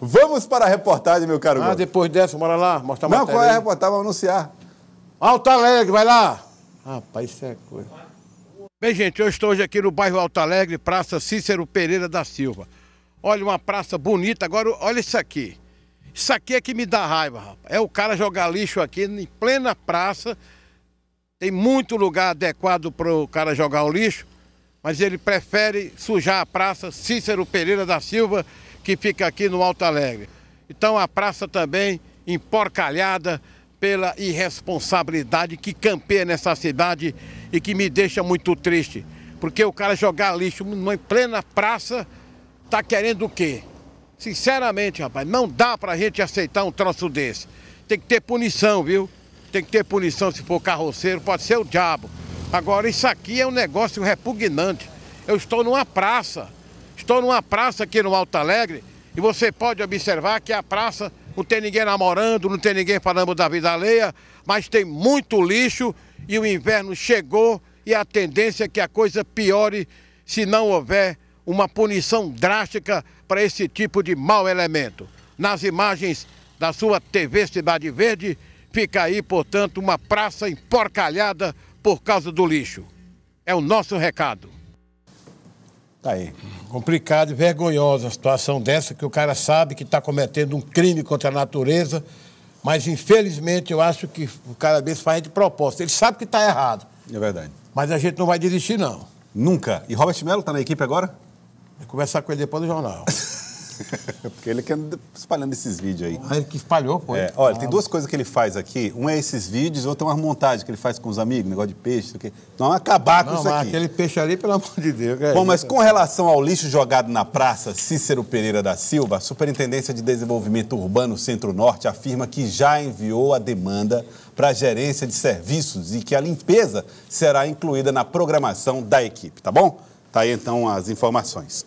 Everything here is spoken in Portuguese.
Vamos para a reportagem, meu caro. Ah, Gomes. depois dessa, bora lá, mostra mostrar Não, qual é a reportagem? Vamos anunciar. Alto Alegre, vai lá. Rapaz, isso é coisa. Bem, gente, eu estou hoje aqui no bairro Alto Alegre, Praça Cícero Pereira da Silva. Olha, uma praça bonita. Agora, olha isso aqui. Isso aqui é que me dá raiva, rapaz. É o cara jogar lixo aqui em plena praça. Tem muito lugar adequado para o cara jogar o lixo, mas ele prefere sujar a praça Cícero Pereira da Silva que fica aqui no Alto Alegre. Então a praça também emporcalhada pela irresponsabilidade que campeia nessa cidade e que me deixa muito triste. Porque o cara jogar lixo em plena praça está querendo o quê? Sinceramente, rapaz, não dá para a gente aceitar um troço desse. Tem que ter punição, viu? Tem que ter punição se for carroceiro, pode ser o diabo. Agora, isso aqui é um negócio repugnante. Eu estou numa praça. Estou numa praça aqui no Alto Alegre e você pode observar que a praça não tem ninguém namorando, não tem ninguém falando da vida alheia, mas tem muito lixo e o inverno chegou e a tendência é que a coisa piore se não houver uma punição drástica para esse tipo de mau elemento. Nas imagens da sua TV Cidade Verde, fica aí, portanto, uma praça emporcalhada por causa do lixo. É o nosso recado. Tá aí. Complicado e vergonhosa a situação dessa, que o cara sabe que está cometendo um crime contra a natureza, mas infelizmente eu acho que o cara desse faz de propósito. Ele sabe que está errado. É verdade. Mas a gente não vai desistir, não. Nunca. E Robert Mello está na equipe agora? Vou conversar com ele depois do jornal. Porque ele que anda espalhando esses vídeos aí. Ah, ele que espalhou, pô. É, olha, ah. tem duas coisas que ele faz aqui. Um é esses vídeos, outro é uma montagem que ele faz com os amigos, negócio de peixe, que... Não, então, acabar com não, isso aqui. aquele peixe ali, pelo amor de Deus. Bom, mas com relação ao lixo jogado na praça, Cícero Pereira da Silva, a Superintendência de Desenvolvimento Urbano Centro-Norte afirma que já enviou a demanda para a gerência de serviços e que a limpeza será incluída na programação da equipe, tá bom? Tá aí então as informações.